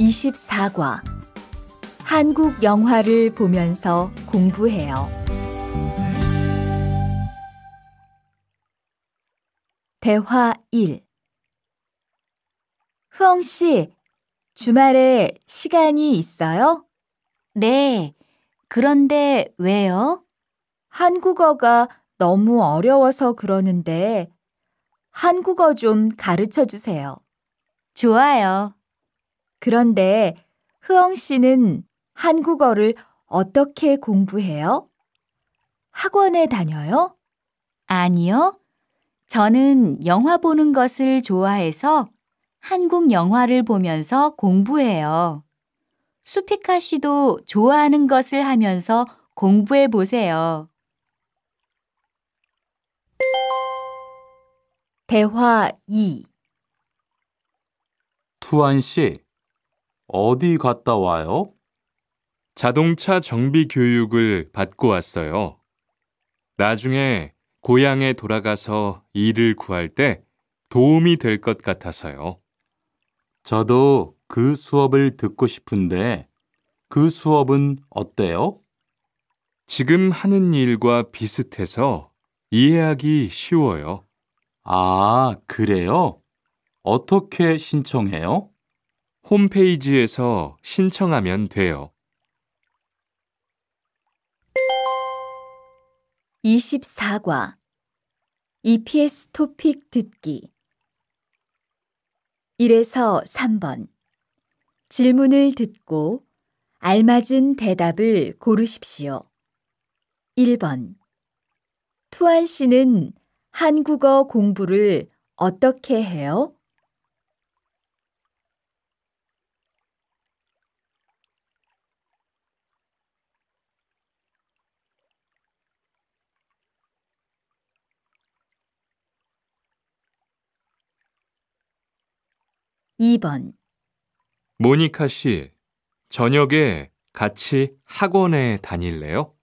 24과 한국 영화를 보면서 공부해요. 대화 1 흐엉 씨, 주말에 시간이 있어요? 네. 그런데 왜요? 한국어가 너무 어려워서 그러는데 한국어 좀 가르쳐 주세요. 좋아요. 그런데 흐엉 씨는 한국어를 어떻게 공부해요? 학원에 다녀요? 아니요. 저는 영화 보는 것을 좋아해서 한국 영화를 보면서 공부해요. 수피카 씨도 좋아하는 것을 하면서 공부해 보세요. 대화 2 투안 씨, 어디 갔다 와요? 자동차 정비 교육을 받고 왔어요. 나중에 고향에 돌아가서 일을 구할 때 도움이 될 것 같아서요. 저도 그 수업을 듣고 싶은데 그 수업은 어때요? 지금 하는 일과 비슷해서 이해하기 쉬워요. 아, 그래요? 어떻게 신청해요? 홈페이지에서 신청하면 돼요. 24과 EPS 토픽 듣기 1에서 3번 질문을 듣고 알맞은 대답을 고르십시오. 1번 투안 씨는 한국어 공부를 어떻게 해요? 2번 모니카 씨, 저녁에 같이 학원에 다닐래요?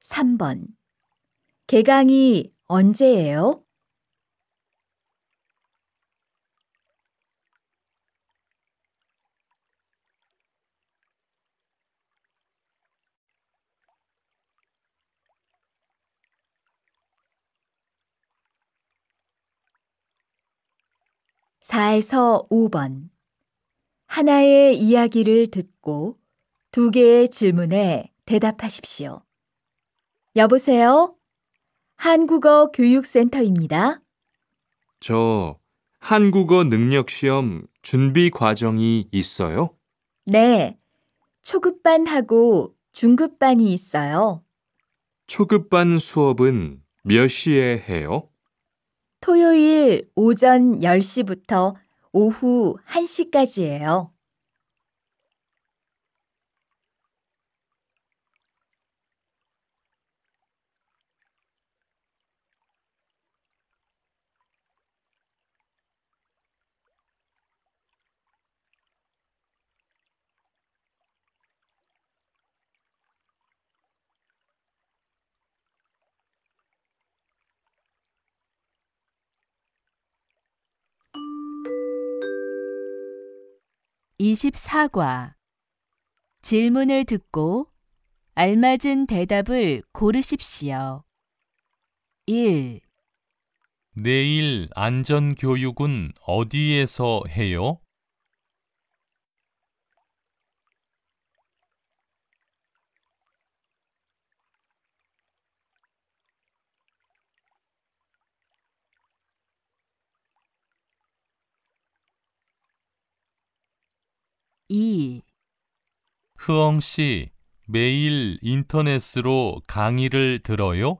(3번) 개강이 언제예요? 4에서 5번. 하나의 이야기를 듣고 두 개의 질문에 대답하십시오. 여보세요? 한국어 교육센터입니다. 저 한국어 능력 시험 준비 과정이 있어요? 네. 초급반하고 중급반이 있어요. 초급반 수업은 몇 시에 해요? 토요일 오전 10시부터 오후 1시까지예요. 24과 질문을 듣고 알맞은 대답을 고르십시오. 1. 내일 안전교육은 어디에서 해요? 흐엉 씨, 매일 인터넷으로 강의를 들어요?